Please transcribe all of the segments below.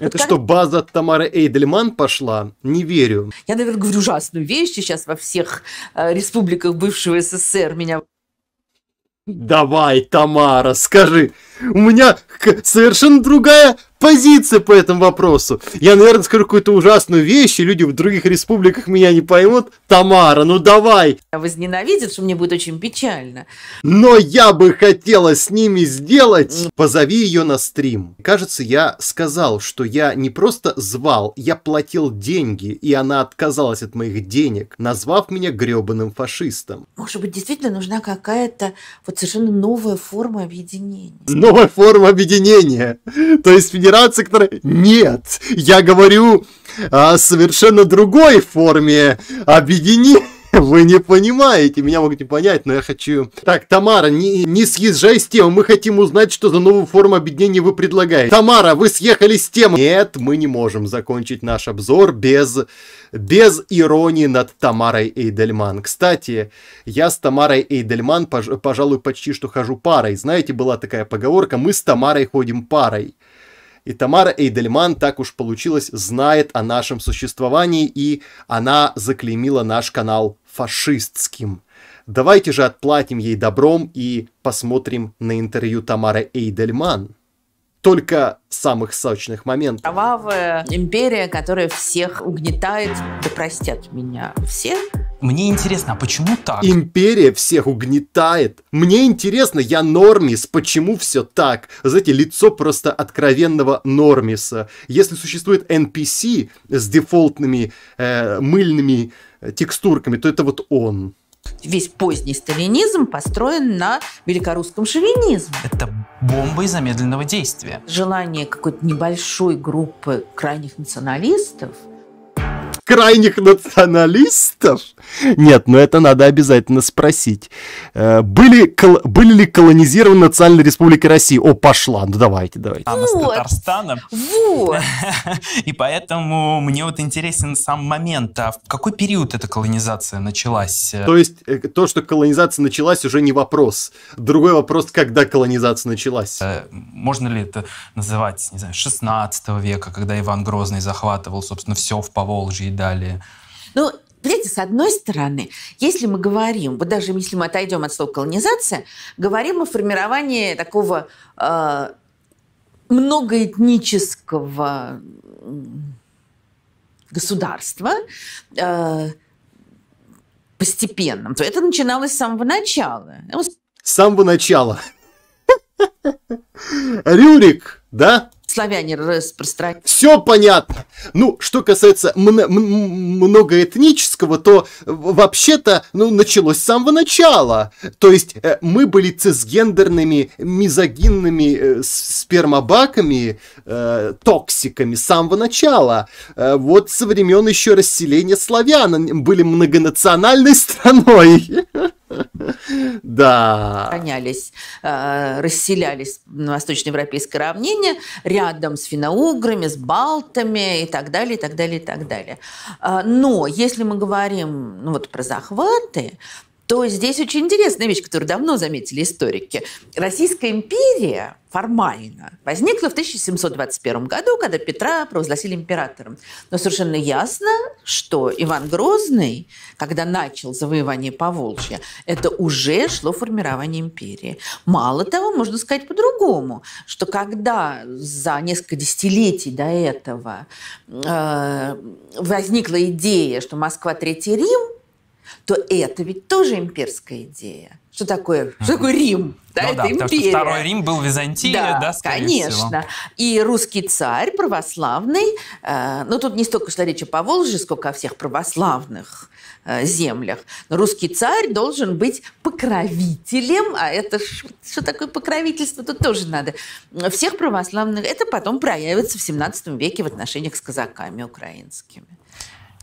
Это как... что, база от Тамары Эйдельман пошла? Не верю. Я, наверное, говорю ужасную вещь. Сейчас во всех э, республиках бывшего СССР меня... Давай, Тамара, скажи. У меня совершенно другая позиция по этому вопросу. Я, наверное, скажу какую-то ужасную вещь, и люди в других республиках меня не поймут. Тамара, ну давай! А Возненавидят, что мне будет очень печально. Но я бы хотела с ними сделать. Позови ее на стрим. Кажется, я сказал, что я не просто звал, я платил деньги, и она отказалась от моих денег, назвав меня гребаным фашистом. Может быть, действительно нужна какая-то вот совершенно новая форма объединения. Новая форма объединения. То есть Федерации, которая... Нет, я говорю о совершенно другой форме объединения. Вы не понимаете, меня могут не понять, но я хочу... Так, Тамара, не, не съезжай с темы, мы хотим узнать, что за новую форму объединения вы предлагаете. Тамара, вы съехали с темы. Нет, мы не можем закончить наш обзор без, без иронии над Тамарой Эйдельман. Кстати, я с Тамарой Эйдельман, пож, пожалуй, почти что хожу парой. Знаете, была такая поговорка, мы с Тамарой ходим парой. И Тамара Эйдельман, так уж получилось, знает о нашем существовании, и она заклеймила наш канал фашистским. Давайте же отплатим ей добром и посмотрим на интервью Тамары Эйдельман только самых сочных моментов. Кровавая империя, которая всех угнетает. Да простят меня все, мне интересно, а почему так? Империя всех угнетает. Мне интересно, я нормис, почему все так? Знаете, лицо просто откровенного нормиса. Если существует NPC с дефолтными э, мыльными э, текстурками, то это вот он. Весь поздний сталинизм построен на великорусском шовинизме. Это бомба из замедленного действия. Желание какой-то небольшой группы крайних националистов – крайних националистов? Нет, но это надо обязательно спросить. Э, были, кол, были ли колонизированы Национальной республики России? О, пошла, ну давайте, давайте. Вот. С Татарстаном. Вот. И поэтому мне вот интересен сам момент, а в какой период эта колонизация началась? То есть э, то, что колонизация началась, уже не вопрос. Другой вопрос, когда колонизация началась. Э, можно ли это называть, не знаю, 16 века, когда Иван Грозный захватывал, собственно, все в Поволжье далее. Ну, Понимаете, с одной стороны, если мы говорим, вот даже если мы отойдем от слова колонизация, говорим о формировании такого э, многоэтнического государства, э, а, постепенном, то это начиналось с самого начала. С самого начала. Рюрик, да? славяне распространяют. Все понятно. Ну, что касается многоэтнического, то вообще-то ну, началось с самого начала. То есть э, мы были цисгендерными, мизогинными э, спермобаками, э, токсиками с самого начала. Э, вот со времен еще расселения славян были многонациональной страной. Да. Охранялись, э, расселялись на восточноевропейское равнение рядом с финоуграми, с балтами и так далее, и так далее, и так далее. Э, но если мы говорим ну, вот про захваты, то здесь очень интересная вещь, которую давно заметили историки. Российская империя формально возникла в 1721 году, когда Петра провозгласили императором. Но совершенно ясно, что Иван Грозный, когда начал завоевание Поволжья, это уже шло формирование империи. Мало того, можно сказать по-другому, что когда за несколько десятилетий до этого э, возникла идея, что Москва – Третий Рим – то это ведь тоже имперская идея. Что такое? Что такое Рим? Да, ну, это да, империя. Что второй Рим был Византия, да, да конечно. Всего. И русский царь православный, э, ну тут не столько что речь о Поволжье, сколько о всех православных э, землях. Но русский царь должен быть покровителем, а это что такое покровительство, тут тоже надо. Всех православных, это потом проявится в 17 веке в отношениях с казаками украинскими.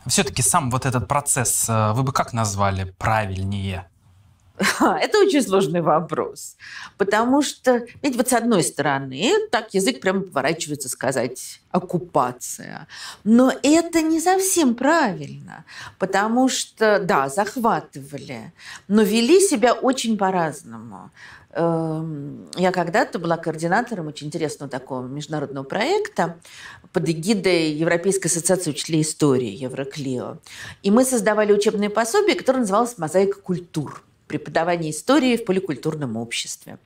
Все-таки сам вот этот процесс э, вы бы как назвали правильнее? Это очень сложный вопрос. Потому что, ведь вот с одной стороны, так язык прямо поворачивается сказать оккупация. Но это не совсем правильно, потому что, да, захватывали, но вели себя очень по-разному. Эм, я когда-то была координатором очень интересного такого международного проекта под эгидой Европейской ассоциации учителей истории Евроклио. И мы создавали учебное пособие, которое называлось «Мозаика культур» преподавание истории в поликультурном обществе.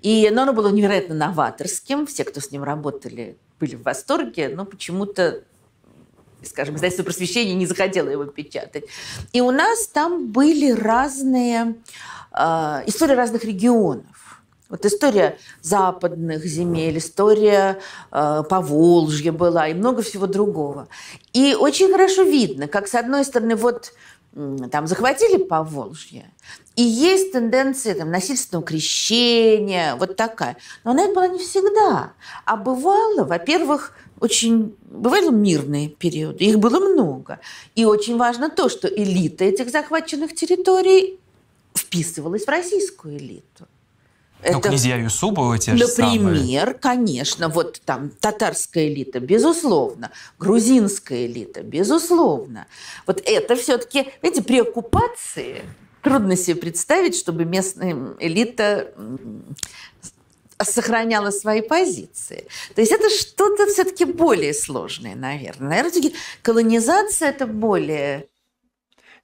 И оно было невероятно новаторским. Все, кто с ним работали, были в восторге, но почему-то скажем, издательство просвещения не захотело его печатать. И у нас там были разные Э, история разных регионов. Вот история западных земель, история э, Поволжья была и много всего другого. И очень хорошо видно, как с одной стороны вот там захватили Поволжье, и есть тенденция там, насильственного крещения, вот такая. Но она это была не всегда. А бывало, во-первых, очень бывали мирные периоды, их было много. И очень важно то, что элита этих захваченных территорий вписывалась в российскую элиту. Ну, это, князья Юсуповы те например, же Например, конечно, вот там татарская элита, безусловно, грузинская элита, безусловно. Вот это все-таки, видите, при оккупации трудно себе представить, чтобы местная элита сохраняла свои позиции. То есть это что-то все-таки более сложное, наверное. Наверное, колонизация – это более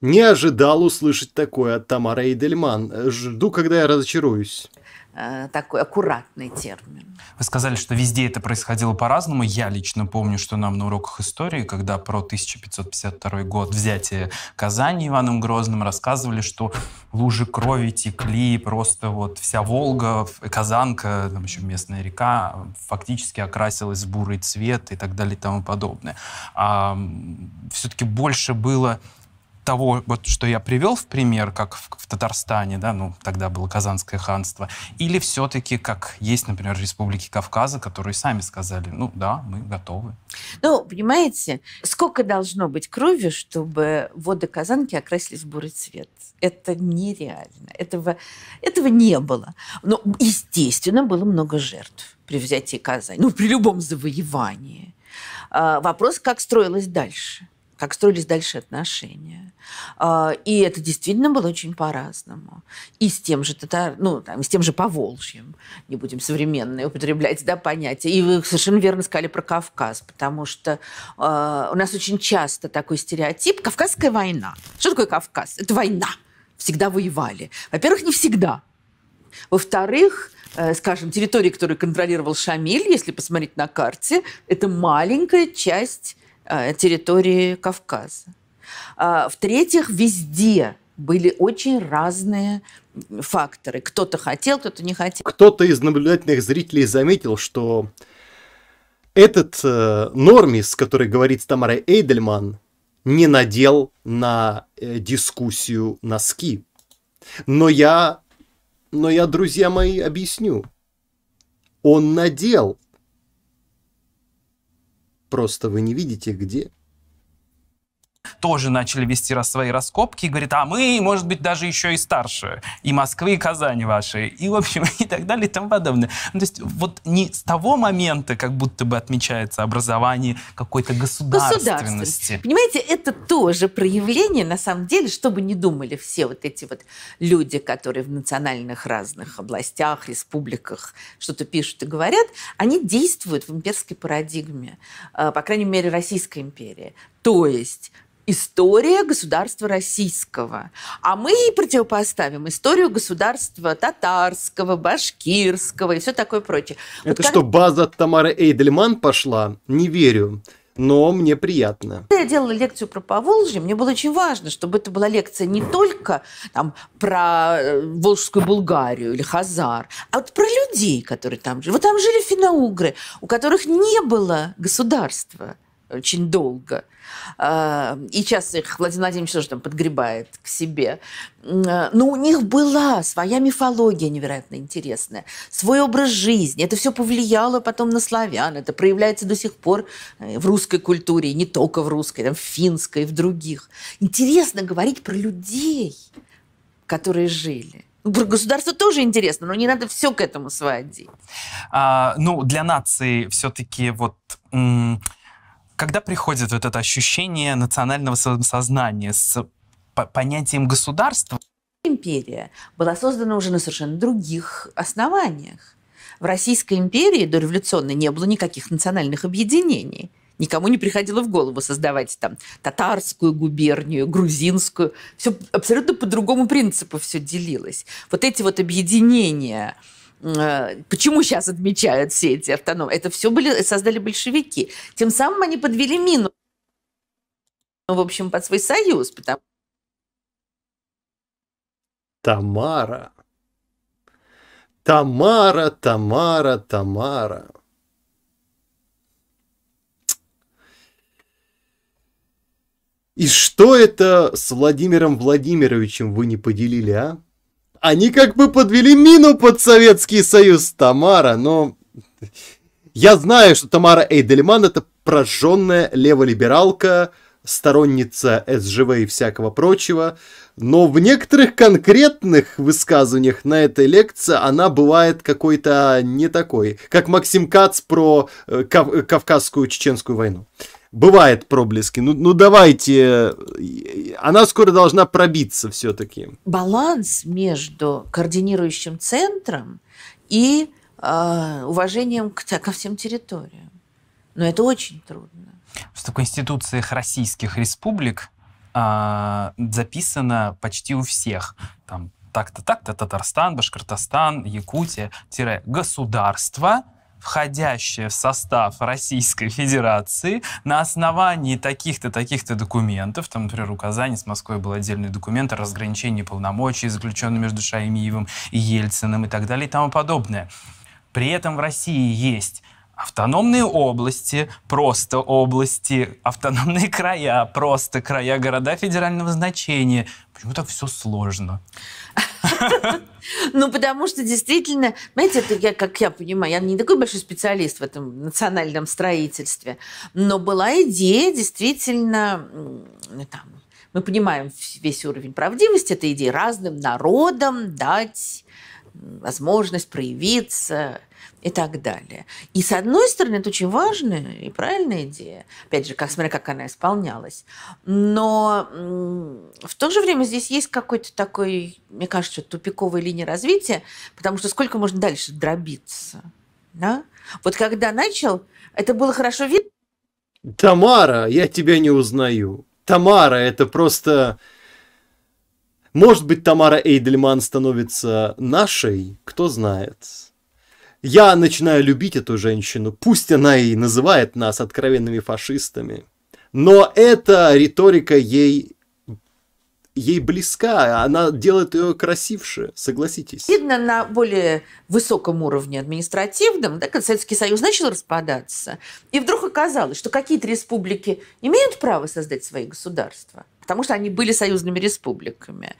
не ожидал услышать такое от Тамары Эйдельман. Жду, когда я разочаруюсь э, такой аккуратный термин. Вы сказали, что везде это происходило по-разному. Я лично помню, что нам на уроках истории, когда про 1552 год взятие Казани Иваном Грозным рассказывали, что лужи крови текли, просто вот вся Волга, Казанка, там еще местная река фактически окрасилась в бурый цвет и так далее и тому подобное. А все-таки больше было того, вот, что я привел в пример, как в, в Татарстане, да, ну, тогда было Казанское ханство, или все-таки, как есть, например, республики Кавказа, которые сами сказали, ну, да, мы готовы? Ну, понимаете, сколько должно быть крови, чтобы воды Казанки окрасились в бурый цвет? Это нереально. Этого, этого не было. Но, ну, естественно, было много жертв при взятии Казани, ну, при любом завоевании. А, вопрос, как строилось дальше. Как строились дальше отношения. А, и это действительно было очень по-разному. И с тем же татар, ну, там, с тем же Поволжьем, не будем современные употреблять да, понятия. И вы совершенно верно сказали про Кавказ, потому что а, у нас очень часто такой стереотип «Кавказская война». Что такое Кавказ? Это война. Всегда воевали. Во-первых, не всегда. Во-вторых, э, скажем, территория, которую контролировал Шамиль, если посмотреть на карте, это маленькая часть Э, территории Кавказа. А, в-третьих, везде были очень разные факторы. Кто-то хотел, кто-то не хотел. Кто-то из наблюдательных зрителей заметил, что этот э, нормис, который говорит с Тамарой Эйдельман, не надел на э, дискуссию носки. Но я, но я, друзья мои, объясню. Он надел Просто вы не видите, где тоже начали вести свои раскопки и говорит, а мы, может быть, даже еще и старше, и Москвы, и Казани ваши, и, в общем, и так далее, и тому подобное. Ну, то есть вот не с того момента как будто бы отмечается образование какой-то государственности. Понимаете, это тоже проявление, на самом деле, чтобы не думали все вот эти вот люди, которые в национальных разных областях, республиках что-то пишут и говорят, они действуют в имперской парадигме, э, по крайней мере, Российской империи. То есть история государства российского. А мы ей противопоставим историю государства татарского, башкирского и все такое прочее. Это вот что, как... база Тамары Эйдельман пошла? Не верю но мне приятно. Когда я делала лекцию про Поволжье, мне было очень важно, чтобы это была лекция не только там, про э, Волжскую Булгарию или Хазар, а вот про людей, которые там жили. Вот там жили финоугры, у которых не было государства очень долго. А, и часто их Владимир Владимирович тоже там подгребает к себе. А, но ну, у них была своя мифология невероятно интересная, свой образ жизни. Это все повлияло потом на славян. Это проявляется до сих пор э, в русской культуре, не только в русской, там, в финской, в других. Интересно говорить про людей, которые жили. Ну, про государство тоже интересно, но не надо все к этому сводить. А, ну, для нации все-таки вот когда приходит вот это ощущение национального самосознания с понятием государства? Империя была создана уже на совершенно других основаниях. В Российской империи до дореволюционной не было никаких национальных объединений. Никому не приходило в голову создавать там татарскую губернию, грузинскую. Все абсолютно по другому принципу все делилось. Вот эти вот объединения Э, почему сейчас отмечают все эти автономы? Это все были, создали большевики. Тем самым они подвели мину, ну, в общем, под свой союз. Потому... Тамара. Тамара, Тамара, Тамара. И что это с Владимиром Владимировичем вы не поделили, а? Они как бы подвели мину под Советский Союз, Тамара, но... Я знаю, что Тамара Эйдельман это прожженная леволибералка, сторонница СЖВ и всякого прочего, но в некоторых конкретных высказываниях на этой лекции она бывает какой-то не такой, как Максим Кац про э, Кавказскую чеченскую войну бывает проблески. Ну, ну давайте, э, она скоро должна пробиться все-таки. Баланс между координирующим центром и э, уважением к, ко всем территориям. Но это очень трудно. В конституциях российских республик э, записано почти у всех. Там так-то, так-то, Татарстан, Башкортостан, Якутия, тире государство – входящая в состав Российской Федерации на основании таких-то, таких-то документов, там, например, указание с Москвой был отдельный документ о разграничении полномочий, заключенный между Шаймиевым и Ельциным и так далее и тому подобное. При этом в России есть автономные области, просто области, автономные края, просто края, города федерального значения. Почему так все сложно? Ну, потому что действительно, знаете, это я, как я понимаю, я не такой большой специалист в этом национальном строительстве, но была идея действительно, там, мы понимаем весь уровень правдивости этой идеи, разным народам дать возможность проявиться и так далее. И с одной стороны, это очень важная и правильная идея, опять же, как смотря как она исполнялась, но в то же время здесь есть какой-то такой, мне кажется, тупиковая линия развития, потому что сколько можно дальше дробиться, да? Вот когда начал, это было хорошо видно. Тамара, я тебя не узнаю. Тамара, это просто может быть, Тамара Эйдельман становится нашей, кто знает. Я начинаю любить эту женщину, пусть она и называет нас откровенными фашистами. Но эта риторика ей ей близка, а она делает ее красивше, согласитесь. Видно, на более высоком уровне административном, да, когда Советский Союз начал распадаться, и вдруг оказалось, что какие-то республики имеют право создать свои государства, потому что они были союзными республиками.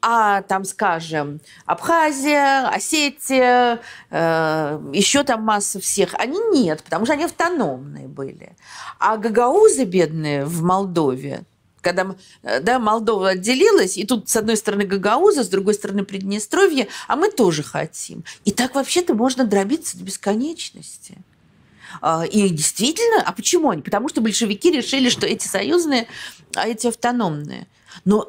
А там, скажем, Абхазия, Осетия, э, еще там масса всех, они нет, потому что они автономные были. А гагаузы бедные в Молдове когда э, да, Молдова отделилась, и тут с одной стороны Гагауза, с другой стороны Приднестровье, а мы тоже хотим. И так вообще-то можно дробиться до бесконечности. А, и действительно, а почему они? Потому что большевики решили, что эти союзные, а эти автономные. Но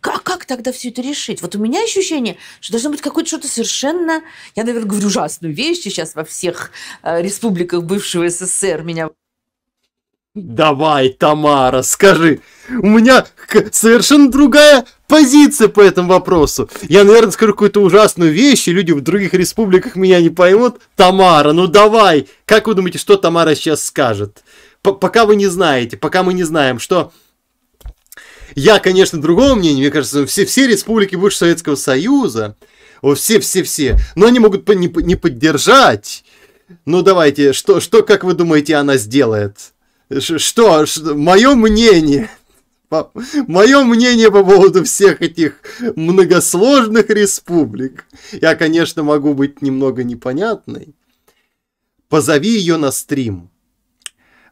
как, как тогда все это решить? Вот у меня ощущение, что должно быть какое-то что-то совершенно... Я, наверное, говорю ужасную вещь, сейчас во всех э, республиках бывшего СССР меня Давай, Тамара, скажи. У меня совершенно другая позиция по этому вопросу. Я, наверное, скажу какую-то ужасную вещь, и люди в других республиках меня не поймут. Тамара, ну давай. Как вы думаете, что Тамара сейчас скажет? П пока вы не знаете, пока мы не знаем, что... Я, конечно, другого мнения, мне кажется, все, все республики бывшего Советского Союза, все-все-все, но они могут по не, не поддержать. Ну давайте, что, что, как вы думаете, она сделает? что, что мое мнение, мое мнение по поводу всех этих многосложных республик. Я, конечно, могу быть немного непонятной. Позови ее на стрим.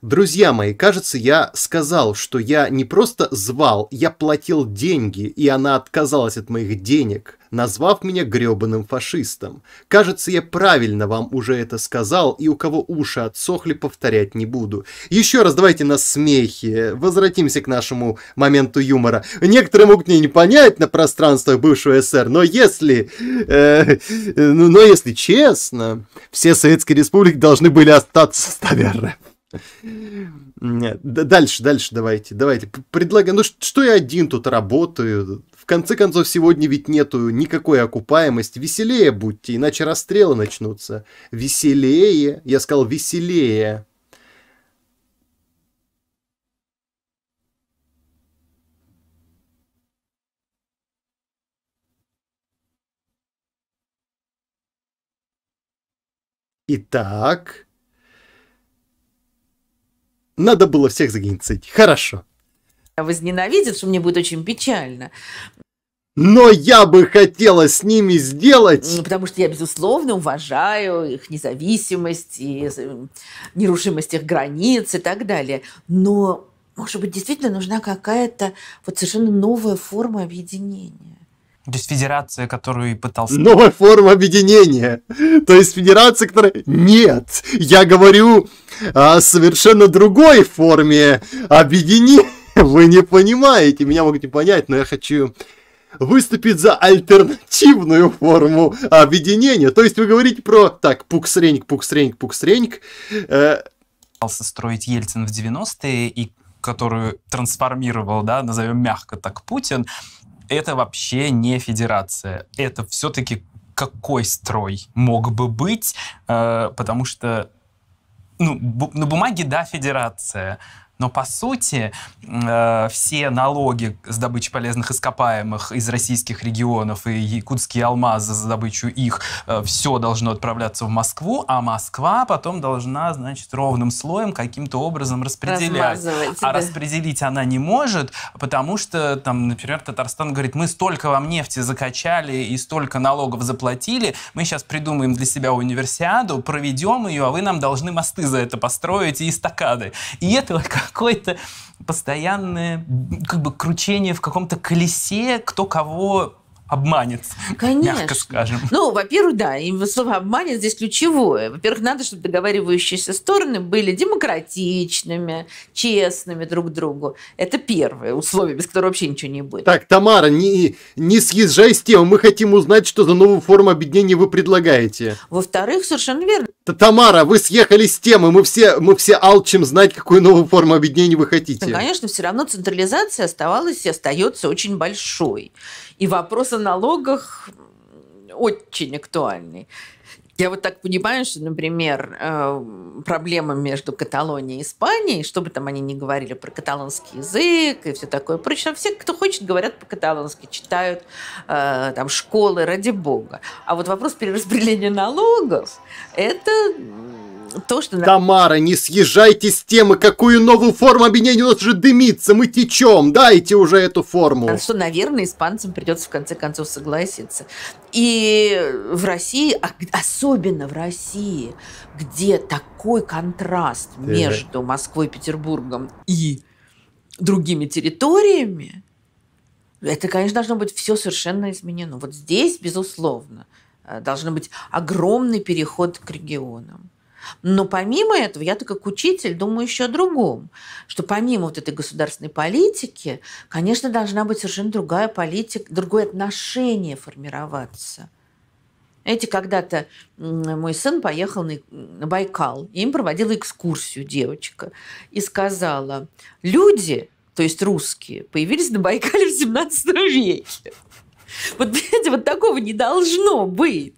Друзья мои, кажется, я сказал, что я не просто звал, я платил деньги, и она отказалась от моих денег, назвав меня гребаным фашистом. Кажется, я правильно вам уже это сказал, и у кого уши отсохли, повторять не буду. Еще раз давайте на смехе, возвратимся к нашему моменту юмора. Некоторые могут не понять на пространствах бывшего СССР, но если... Э, ну, но если честно, все советские республики должны были остаться в РФ. Дальше, дальше давайте, давайте. Предлагаю, ну что я один тут работаю? В конце концов, сегодня ведь нету никакой окупаемости. Веселее будьте, иначе расстрелы начнутся. Веселее, я сказал веселее. Итак, надо было всех загеницить. Хорошо. А Возненавидит, что мне будет очень печально. Но я бы хотела с ними сделать... Ну, потому что я, безусловно, уважаю их независимость и э, нерушимость их границ и так далее. Но, может быть, действительно нужна какая-то вот совершенно новая форма объединения. То есть федерация, которую пытался... Новая форма объединения. То есть федерация, которая... Нет, я говорю а, совершенно другой форме. Объедини... Вы не понимаете, меня могут не понять, но я хочу выступить за альтернативную форму объединения. То есть вы говорите про... Так, пуксреньк, пуксреньк, пуксреньк. Э... ...строить Ельцин в 90-е, и которую трансформировал, да, назовем мягко так, Путин, это вообще не федерация. Это все-таки какой строй мог бы быть, э, потому что ну, бу- на бумаге, да, федерация, но по сути э, все налоги с добычи полезных ископаемых из российских регионов и якутские алмазы за добычу их, э, все должно отправляться в Москву, а Москва потом должна, значит, ровным слоем каким-то образом распределять. А распределить она не может, потому что, там, например, Татарстан говорит, мы столько вам нефти закачали и столько налогов заплатили, мы сейчас придумаем для себя универсиаду, проведем ее, а вы нам должны мосты за это построить и эстакады. И это как какое-то постоянное как бы кручение в каком-то колесе, кто кого обманет, Конечно. мягко скажем. Ну, во-первых, да, и слово «обманет» здесь ключевое. Во-первых, надо, чтобы договаривающиеся стороны были демократичными, честными друг другу. Это первое условие, без которого вообще ничего не будет. Так, Тамара, не, не съезжай с тем Мы хотим узнать, что за новую форму объединения вы предлагаете. Во-вторых, совершенно верно. Тамара, вы съехали с темы, мы все, мы все алчим знать, какую новую форму объединения вы хотите. Ну, конечно, все равно централизация оставалась и остается очень большой. И вопрос о налогах очень актуальный. Я вот так понимаю, что, например, эм, проблема между Каталонией и Испанией, что бы там они ни говорили про каталонский язык и все такое прочее, все, кто хочет, говорят по-каталонски, читают э, там школы, ради бога. А вот вопрос перераспределения налогов – это то, что... Тамара, не съезжайте с темы, какую новую форму объединения у нас же дымится, мы течем, дайте уже эту форму. Что, наверное, испанцам придется в конце концов согласиться. И в России, а особенно в России, где такой контраст Ты между же. Москвой, Петербургом и другими территориями, это, конечно, должно быть все совершенно изменено. Вот здесь, безусловно, э, должен быть огромный переход к регионам. Но помимо этого, я-то как учитель думаю еще о другом, что помимо вот этой государственной политики, конечно, должна быть совершенно другая политика, другое отношение формироваться. Эти когда-то мой сын поехал на Байкал, и им проводила экскурсию девочка, и сказала, люди, то есть русские, появились на Байкале в 17 веке. Вот, понимаете, вот такого не должно быть.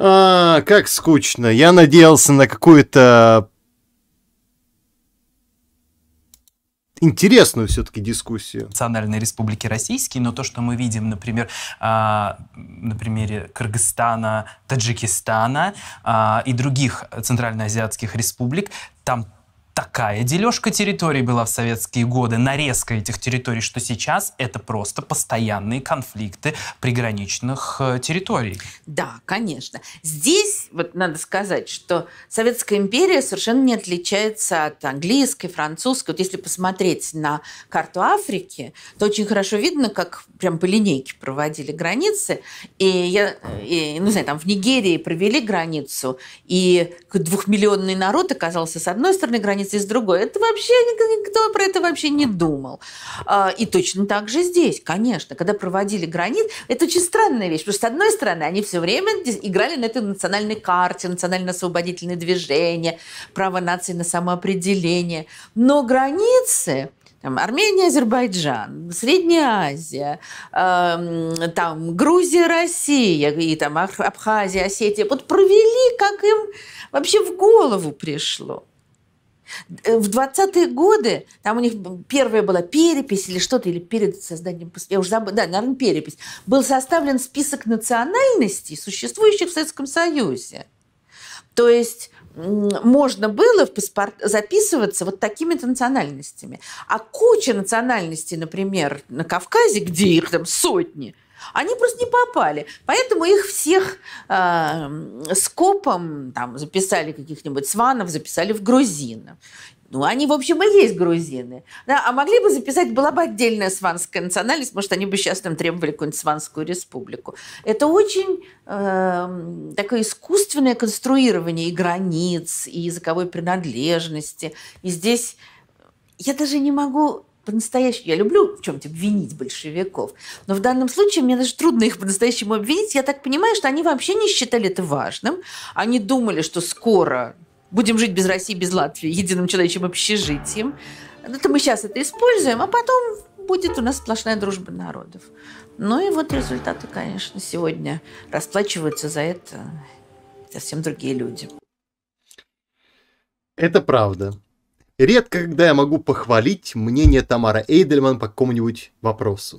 А, как скучно. Я надеялся на какую-то интересную все-таки дискуссию. Национальной Республики российские, но то, что мы видим, например, э, на примере Кыргызстана, Таджикистана э, и других центральноазиатских республик, там такая дележка территорий была в советские годы, нарезка этих территорий, что сейчас это просто постоянные конфликты приграничных э, территорий. Да, конечно. Здесь вот надо сказать, что Советская империя совершенно не отличается от английской, французской. Вот если посмотреть на карту Африки, то очень хорошо видно, как прям по линейке проводили границы. И, я, э, и ну, знаю, там в Нигерии провели границу, и двухмиллионный народ оказался с одной стороны границы, здесь другой Это вообще никто про это вообще не думал. А, и точно так же здесь, конечно, когда проводили границ, это очень странная вещь, потому что с одной стороны они все время играли на этой национальной карте, национально-освободительное движение, право нации на самоопределение, но границы там, Армения, Азербайджан, Средняя Азия, э, там, Грузия, Россия и там Абхазия, Осетия. Вот провели, как им вообще в голову пришло. Э, в 20-е годы, там у них первая была перепись или что-то, или перед созданием, я уже забыла, да, наверное, перепись, был составлен список национальностей, существующих в Советском Союзе. То есть можно было в паспорт записываться вот такими-то национальностями. А куча национальностей, например, на Кавказе, где их там сотни – они просто не попали. Поэтому их всех э, скопом там, записали каких-нибудь сванов, записали в грузинов. Ну, они, в общем, и есть грузины. Да, а могли бы записать, была бы отдельная сванская национальность, может, они бы сейчас там требовали какую-нибудь сванскую республику. Это очень э, такое искусственное конструирование и границ, и языковой принадлежности. И здесь я даже не могу по-настоящему... Я люблю в чем-то обвинить большевиков, но в данном случае мне даже трудно их по-настоящему обвинить. Я так понимаю, что они вообще не считали это важным. Они думали, что скоро будем жить без России, без Латвии, единым человечьим общежитием. Это мы сейчас это используем, а потом будет у нас сплошная дружба народов. Ну и вот результаты, конечно, сегодня расплачиваются за это совсем другие люди. Это правда. Редко, когда я могу похвалить мнение Тамара Эйдельман по какому-нибудь вопросу.